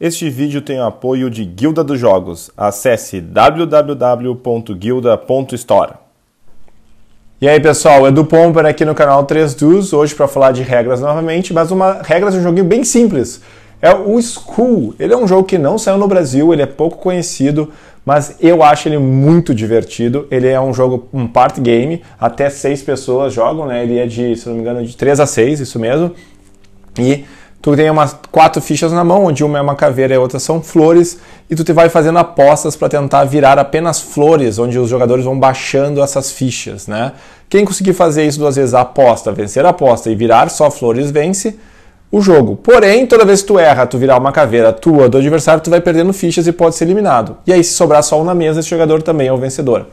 Este vídeo tem o apoio de Guilda dos Jogos. Acesse www.guilda.store. E aí pessoal, Edu Pomper aqui no canal 3Dus, hoje para falar de regras novamente, mas uma regra de um joguinho bem simples. É o School. Ele é um jogo que não saiu no Brasil, ele é pouco conhecido, mas eu acho ele muito divertido. Ele é um jogo, um part game, até seis pessoas jogam, né? Ele é de, se não me engano, de 3 a 6, isso mesmo. E tu tem umas quatro fichas na mão, onde uma é uma caveira e a outra são flores, e tu te vai fazendo apostas para tentar virar apenas flores, onde os jogadores vão baixando essas fichas, né? Quem conseguir fazer isso duas vezes a aposta, vencer a aposta e virar só flores vence o jogo. Porém, toda vez que tu erra, tu virar uma caveira tua do adversário, tu vai perdendo fichas e pode ser eliminado. E aí se sobrar só um na mesa, esse jogador também é o vencedor.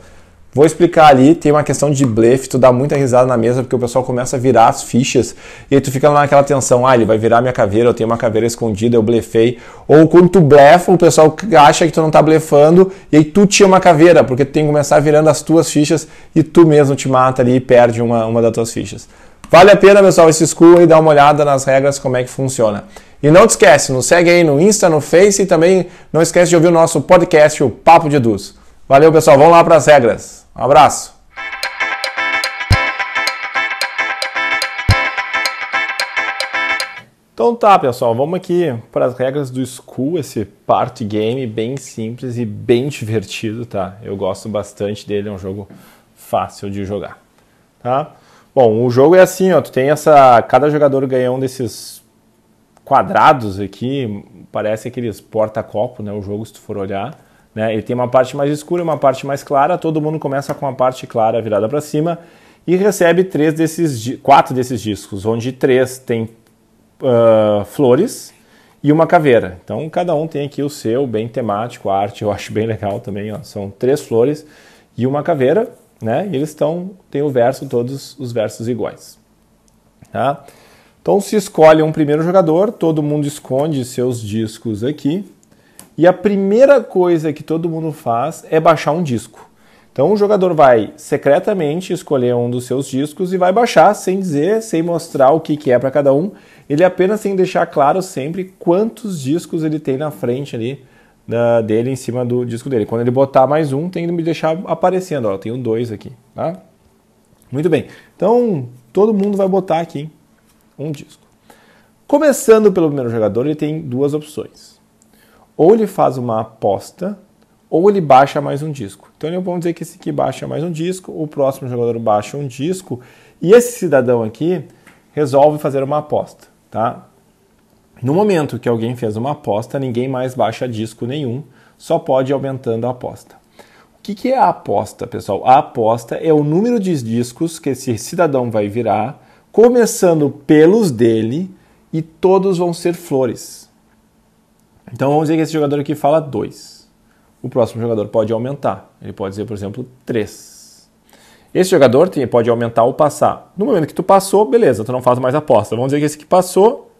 Vou explicar ali, tem uma questão de blefe, tu dá muita risada na mesa porque o pessoal começa a virar as fichas e aí tu fica naquela tensão, ah, ele vai virar minha caveira, eu tenho uma caveira escondida, eu blefei. Ou quando tu blefa, o pessoal acha que tu não tá blefando e aí tu tinha uma caveira, porque tu tem que começar virando as tuas fichas e tu mesmo te mata ali e perde uma, uma das tuas fichas. Vale a pena, pessoal, esse school e dá uma olhada nas regras, como é que funciona. E não te esquece, nos segue aí no Insta, no Face e também não esquece de ouvir o nosso podcast, o Papo de Eduz. Valeu, pessoal. Vamos lá para as regras. Um abraço. Então tá, pessoal, vamos aqui para as regras do School, esse party game bem simples e bem divertido, tá? Eu gosto bastante dele, é um jogo fácil de jogar, tá? Bom, o jogo é assim, ó, tu tem essa, cada jogador ganha um desses quadrados aqui, parece aqueles porta-copo, né, o jogo se tu for olhar, né? Ele tem uma parte mais escura e uma parte mais clara. Todo mundo começa com a parte clara virada para cima e recebe três desses, quatro desses discos, onde três tem uh, ah, flores e uma caveira. Então cada um tem aqui o seu, bem temático, a arte eu acho bem legal também. Ó. São três flores e uma caveira, né? E eles estão tem o verso todos os versos iguais. Tá? Então se escolhe um primeiro jogador, todo mundo esconde seus discos aqui e a primeira coisa que todo mundo faz é baixar um disco. Então o jogador vai secretamente escolher um dos seus discos e vai baixar sem dizer, sem mostrar o que, que é para cada um. Ele apenas tem que deixar claro sempre quantos discos ele tem na frente ali da, dele, em cima do disco dele. Quando ele botar mais um, tem que me deixar aparecendo. Ó, eu tenho dois aqui, tá? Muito bem. Então todo mundo vai botar aqui hein? um disco. Começando pelo primeiro jogador, ele tem duas opções ou ele faz uma aposta, ou ele baixa mais um disco. Então eu vou dizer que esse aqui baixa mais um disco, o próximo jogador baixa um disco, e esse cidadão aqui resolve fazer uma aposta, tá? No momento que alguém fez uma aposta, ninguém mais baixa disco nenhum, só pode ir aumentando a aposta. O que, que é a aposta, pessoal? A aposta é o número de discos que esse cidadão vai virar, começando pelos dele, e todos vão ser flores. Então vamos dizer que esse jogador aqui fala 2. O próximo jogador pode aumentar. Ele pode dizer, por exemplo, 3. Esse jogador pode aumentar ou passar. No momento que tu passou, beleza, tu não faz mais aposta. Vamos dizer que esse que passou,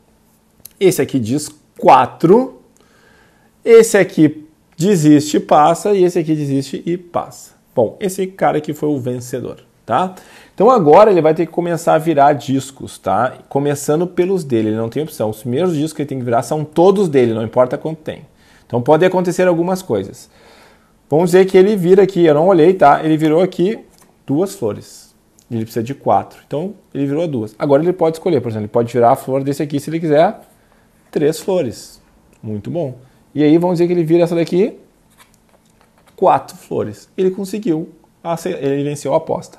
esse aqui diz 4. Esse aqui desiste, e passa. E esse aqui desiste e passa. Bom, esse cara aqui foi o vencedor tá? Então agora ele vai ter que começar a virar discos, tá? Começando pelos dele, ele não tem opção. Os primeiros discos que ele tem que virar são todos dele, não importa quanto tem. Então pode acontecer algumas coisas. Vamos dizer que ele vira aqui, eu não olhei, tá? Ele virou aqui duas flores. Ele precisa de quatro. Então ele virou duas. Agora ele pode escolher, por exemplo, ele pode virar a flor desse aqui se ele quiser três flores. Muito bom. E aí vamos dizer que ele vira essa daqui quatro flores. Ele conseguiu, ele venceu a aposta.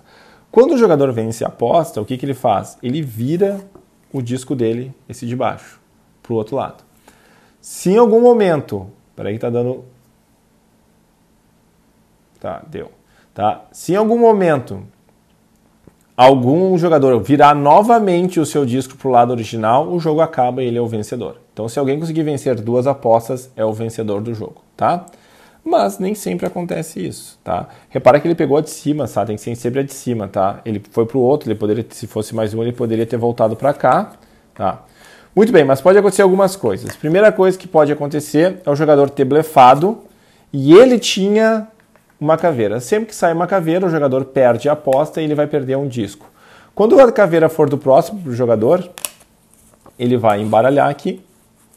Quando o jogador vence a aposta, o que, que ele faz? Ele vira o disco dele, esse de baixo, para o outro lado. Se em algum momento. Peraí, que tá dando. Tá, deu. Tá? Se em algum momento algum jogador virar novamente o seu disco para o lado original, o jogo acaba e ele é o vencedor. Então, se alguém conseguir vencer duas apostas, é o vencedor do jogo, tá? mas nem sempre acontece isso, tá? Repara que ele pegou a de cima, sabe? Tem que ser sempre a de cima, tá? Ele foi para o outro, ele poderia, se fosse mais um, ele poderia ter voltado para cá, tá? Muito bem, mas pode acontecer algumas coisas. Primeira coisa que pode acontecer é o jogador ter blefado e ele tinha uma caveira. Sempre que sai uma caveira, o jogador perde a aposta e ele vai perder um disco. Quando a caveira for do próximo pro jogador, ele vai embaralhar aqui,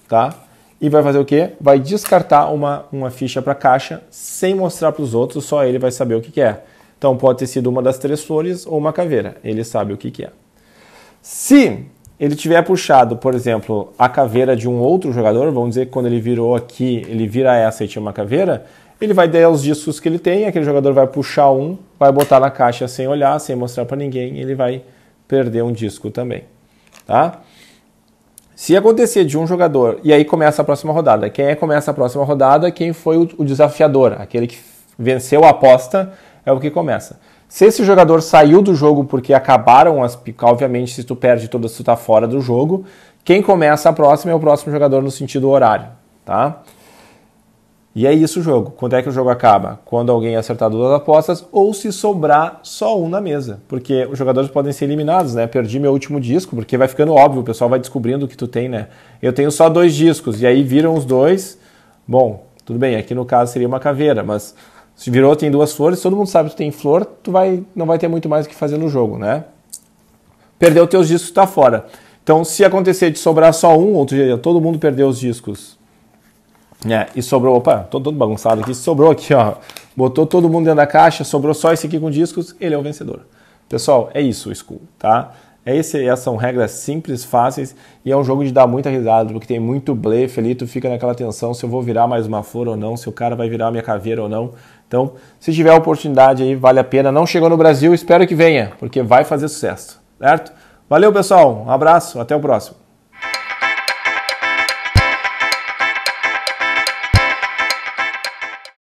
tá? e vai fazer o quê? Vai descartar uma, uma ficha para a caixa sem mostrar para os outros, só ele vai saber o que, que, é. Então pode ter sido uma das três flores ou uma caveira, ele sabe o que, que é. Se ele tiver puxado, por exemplo, a caveira de um outro jogador, vamos dizer que quando ele virou aqui, ele vira essa e tinha uma caveira, ele vai dar os discos que ele tem, aquele jogador vai puxar um, vai botar na caixa sem olhar, sem mostrar para ninguém, ele vai perder um disco também, tá? Se acontecer de um jogador, e aí começa a próxima rodada, quem é que começa a próxima rodada quem foi o desafiador, aquele que venceu a aposta, é o que começa. Se esse jogador saiu do jogo porque acabaram as picas, obviamente se tu perde todas, tu tá fora do jogo. Quem começa a próxima é o próximo jogador no sentido horário, tá? E é isso o jogo. Quando é que o jogo acaba? Quando alguém é acertar duas apostas ou se sobrar só um na mesa. Porque os jogadores podem ser eliminados, né? Perdi meu último disco, porque vai ficando óbvio, o pessoal vai descobrindo o que tu tem, né? Eu tenho só dois discos, e aí viram os dois. Bom, tudo bem, aqui no caso seria uma caveira, mas se virou, tem duas flores, todo mundo sabe que tu tem flor, tu vai, não vai ter muito mais o que fazer no jogo, né? Perdeu teus discos, tá fora. Então, se acontecer de sobrar só um, outro dia todo mundo perdeu os discos né e sobrou, opa, tô todo bagunçado aqui, sobrou aqui, ó. Botou todo mundo dentro da caixa, sobrou só esse aqui com discos, ele é o vencedor. Pessoal, é isso o School, tá? É esse, essas são regras simples, fáceis e é um jogo de dar muita risada, porque tem muito blefe ali, tu fica naquela tensão se eu vou virar mais uma flor ou não, se o cara vai virar minha caveira ou não. Então, se tiver oportunidade aí, vale a pena. Não chegou no Brasil, espero que venha, porque vai fazer sucesso, certo? Valeu, pessoal. Um abraço, até o próximo.